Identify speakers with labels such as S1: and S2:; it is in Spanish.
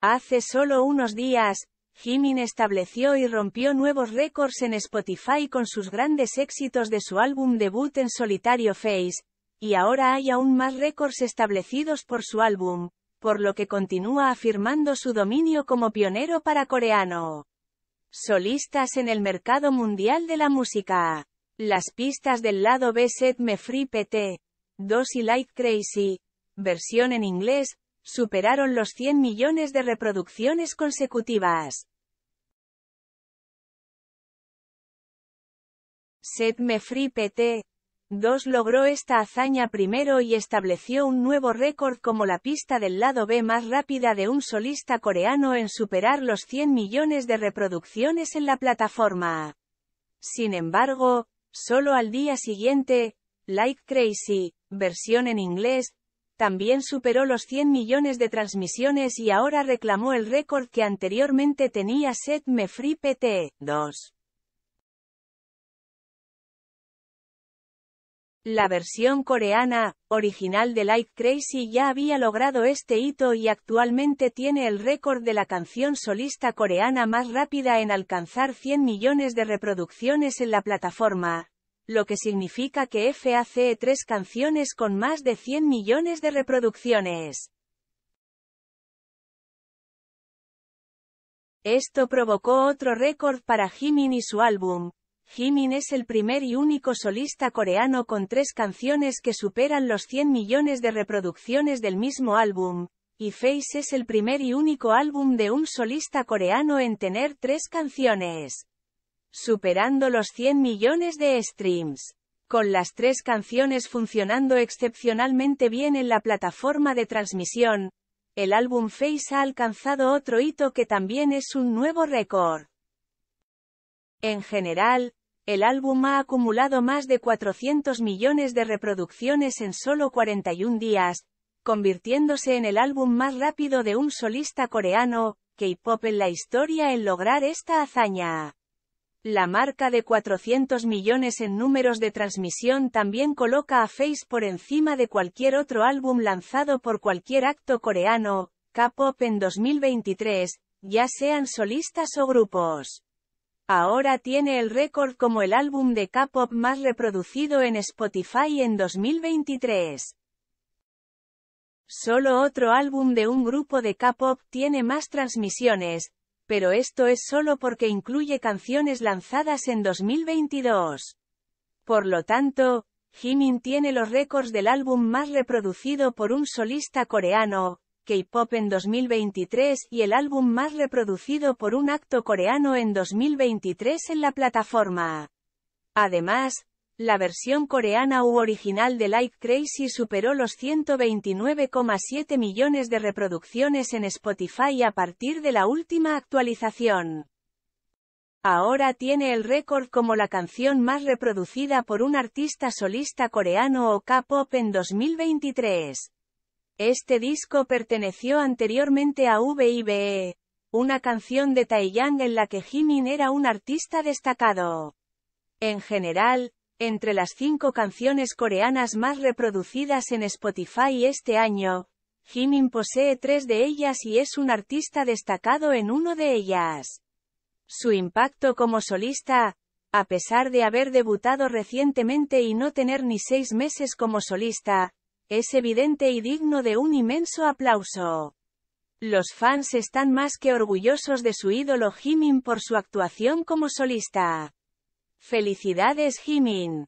S1: Hace solo unos días, Jimin estableció y rompió nuevos récords en Spotify con sus grandes éxitos de su álbum debut en solitario Face, y ahora hay aún más récords establecidos por su álbum, por lo que continúa afirmando su dominio como pionero para coreano. Solistas en el mercado mundial de la música. Las pistas del lado B Set Me Free PT. 2 y Light Crazy.
S2: Versión en inglés, superaron los 100 millones de reproducciones consecutivas. Set Me Free PT 2 logró esta hazaña primero y estableció un nuevo
S1: récord como la pista del lado B más rápida de un solista coreano en superar los 100 millones de reproducciones en la plataforma. Sin embargo, solo al día siguiente, Like Crazy, versión en inglés, también superó los 100 millones de transmisiones y ahora reclamó el récord que anteriormente
S2: tenía Set Me Free PT. 2. La versión coreana, original de Light Crazy
S1: ya había logrado este hito y actualmente tiene el récord de la canción solista coreana más rápida en alcanzar 100 millones de reproducciones en la plataforma
S2: lo que significa que hace tres canciones con más de 100 millones de reproducciones. Esto provocó otro récord para Jimin y su álbum. Jimin es el primer
S1: y único solista coreano con tres canciones que superan los 100 millones de reproducciones del mismo álbum, y Face es el primer y único álbum de un solista coreano en tener tres canciones superando los 100 millones de streams. Con las tres canciones funcionando excepcionalmente bien en la plataforma de transmisión, el álbum Face ha alcanzado otro hito que también es un nuevo récord. En general, el álbum ha acumulado más de 400 millones de reproducciones en solo 41 días, convirtiéndose en el álbum más rápido de un solista coreano, K-pop en la historia en lograr esta hazaña. La marca de 400 millones en números de transmisión también coloca a Face por encima de cualquier otro álbum lanzado por cualquier acto coreano, K-pop en 2023, ya sean solistas o grupos. Ahora tiene el récord como el álbum de K-pop más reproducido en Spotify en 2023. Solo otro álbum de un grupo de K-pop tiene más transmisiones, pero esto es solo porque incluye canciones lanzadas en 2022. Por lo tanto, Jimin tiene los récords del álbum más reproducido por un solista coreano, K-Pop en 2023 y el álbum más reproducido por un acto coreano en 2023 en la plataforma. Además, la versión coreana u original de Like Crazy superó los 129,7 millones de reproducciones en Spotify a partir de la última actualización. Ahora tiene el récord como la canción más reproducida por un artista solista coreano o K-pop en 2023. Este disco perteneció anteriormente a VIBE, una canción de Taeyang en la que Jimin era un artista destacado. En general, entre las cinco canciones coreanas más reproducidas en Spotify este año, Jimin posee tres de ellas y es un artista destacado en uno de ellas. Su impacto como solista, a pesar de haber debutado recientemente y no tener ni seis meses como solista, es evidente y digno de un inmenso aplauso. Los fans están más que orgullosos de su ídolo Jimin por su actuación como solista. ¡Felicidades
S2: Jimin!